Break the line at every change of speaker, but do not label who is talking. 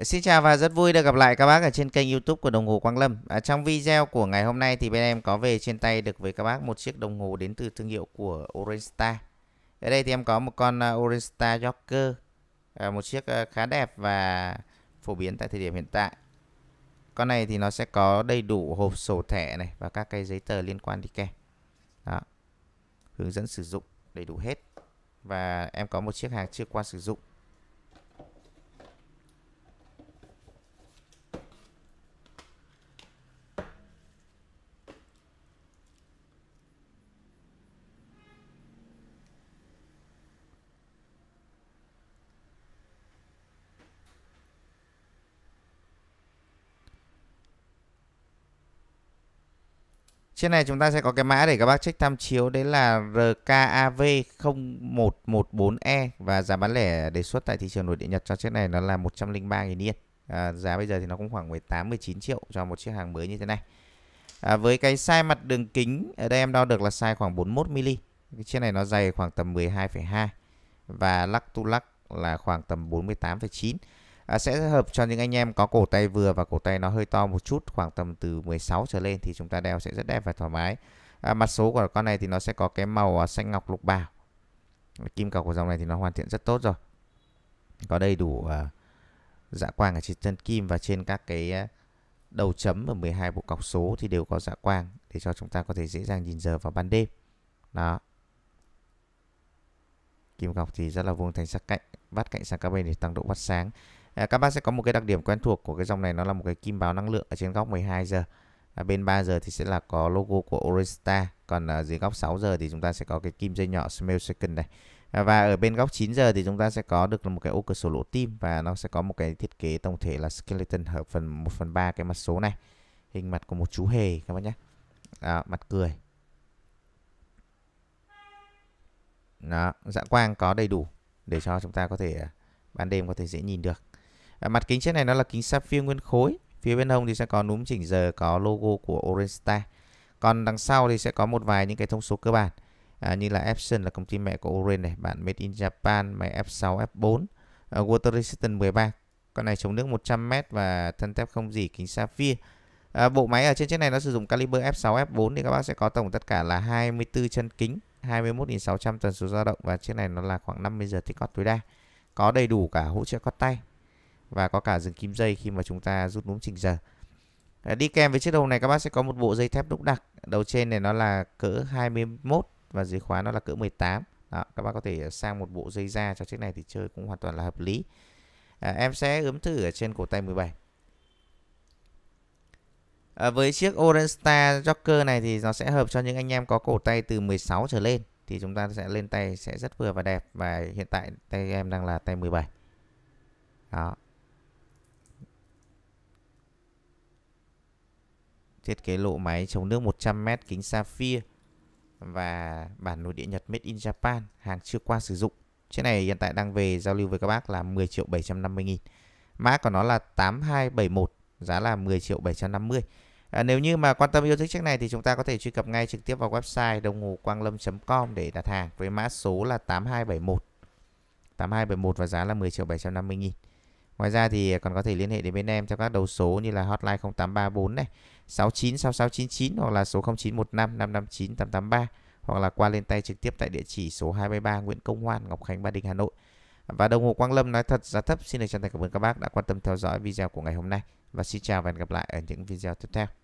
Xin chào và rất vui được gặp lại các bác ở trên kênh youtube của đồng hồ Quang Lâm à, Trong video của ngày hôm nay thì bên em có về trên tay được với các bác một chiếc đồng hồ đến từ thương hiệu của Orange Star Ở đây thì em có một con à, Orange Star Joker à, Một chiếc à, khá đẹp và phổ biến tại thời điểm hiện tại Con này thì nó sẽ có đầy đủ hộp sổ thẻ này và các cái giấy tờ liên quan đi kèm Đó. Hướng dẫn sử dụng đầy đủ hết Và em có một chiếc hàng chưa qua sử dụng Trên này chúng ta sẽ có cái mã để các bác check tham chiếu đấy là RKAV0114E và giá bán lẻ đề xuất tại thị trường nội địa Nhật cho chiếc này nó là 103.000 yên. À, giá bây giờ thì nó cũng khoảng 18 19 triệu cho một chiếc hàng mới như thế này. À, với cái size mặt đường kính ở đây em đo được là size khoảng 41 mm. Cái chiếc này nó dày khoảng tầm 12,2 và lắc tu lắc là khoảng tầm 48,9 à, sẽ hợp cho những anh em có cổ tay vừa và cổ tay nó hơi to một chút khoảng tầm từ 16 trở lên thì chúng ta đeo sẽ rất đẹp và thoải mái à, mặt số của con này thì nó sẽ có cái màu à, xanh ngọc lục bảo kim cọc của dòng này thì nó hoàn thiện rất tốt rồi có đầy đủ à, dạ quang ở trên chân kim và trên các cái à, đầu chấm ở 12 bộ cọc số thì đều có dạ quang để cho chúng ta có thể dễ dàng nhìn giờ vào ban đêm đó kim cọc thì rất là vuông thành sắc cạnh vắt cạnh sang các bên để tăng độ bắt sáng À, các bác sẽ có một cái đặc điểm quen thuộc của cái dòng này nó là một cái kim báo năng lượng ở trên góc 12 giờ à, bên 3 giờ thì sẽ là có logo của Orista còn ở dưới góc 6 giờ thì chúng ta sẽ có cái kim dây nhỏ Smell Second này à, và ở bên góc 9 giờ thì chúng ta sẽ có được là một cái ô cửa sổ lỗ tim và nó sẽ có một cái thiết kế tổng thể là skeleton hợp phần 1 phần 3 cái mặt số này hình mặt của một chú hề các bác nhé đó, mặt cười đó, dạ quang có đầy đủ để cho chúng ta có thể à, ban đêm có thể dễ nhìn được à, mặt kính trên này nó là kính sapphire nguyên khối phía bên hông thì sẽ có núm chỉnh giờ có logo của Orange Star còn đằng sau thì sẽ có một vài những cái thông số cơ bản à, như là Epson là công ty mẹ của Orange này bạn Made in Japan máy F6 F4 à, Water Resistant 13 con này chống nước 100m và thân thép không dỉ kính sapphire à, bộ máy ở trên chiếc này nó sử dụng caliber F6 F4 thì các bác sẽ có tổng tất cả là 24 chân kính 21.600 tần số dao động và chiếc này nó là khoảng 50 giờ tích cót tối đa có đầy đủ cả hỗ trợ cót tay và có cả dừng kim dây khi mà chúng ta rút núm chỉnh giờ. À, đi kèm với chiếc đồng này các bác sẽ có một bộ dây thép đúc đặc. Đầu trên này nó là cỡ 21 và dưới khóa nó là cỡ 18. Đó, các bác có thể sang một bộ dây da cho chiếc này thì chơi cũng hoàn toàn là hợp lý. À, em sẽ ướm thử ở trên cổ tay 17. À, với chiếc Orange Star Joker này thì nó sẽ hợp cho những anh em có cổ tay từ 16 trở lên. Thì chúng ta sẽ lên tay sẽ rất vừa và đẹp. Và hiện tại tay em đang là tay 17. Đó. thiết kế lộ máy chống nước 100m kính sapphire và bản nội địa Nhật Made in Japan hàng chưa qua sử dụng. Chiếc này hiện tại đang về giao lưu với các bác là 10 triệu 750 nghìn. Mã của nó là 8271, giá là 10 triệu 750. À, nếu như mà quan tâm yêu thích chiếc này thì chúng ta có thể truy cập ngay trực tiếp vào website đồng hồ quang lâm.com để đặt hàng với mã số là 8271. 8271 và giá là 10 triệu 750 nghìn. Ngoài ra thì còn có thể liên hệ đến bên em theo các đầu số như là hotline 0834 này, 696699 hoặc là số 0915 559 883 hoặc là qua lên tay trực tiếp tại địa chỉ số 23 Nguyễn Công Hoan, Ngọc Khánh, Ba Đình, Hà Nội. Và đồng hồ Quang Lâm nói thật giá thấp. Xin được chân thành cảm ơn các bác đã quan tâm theo dõi video của ngày hôm nay và xin chào và hẹn gặp lại ở những video tiếp theo.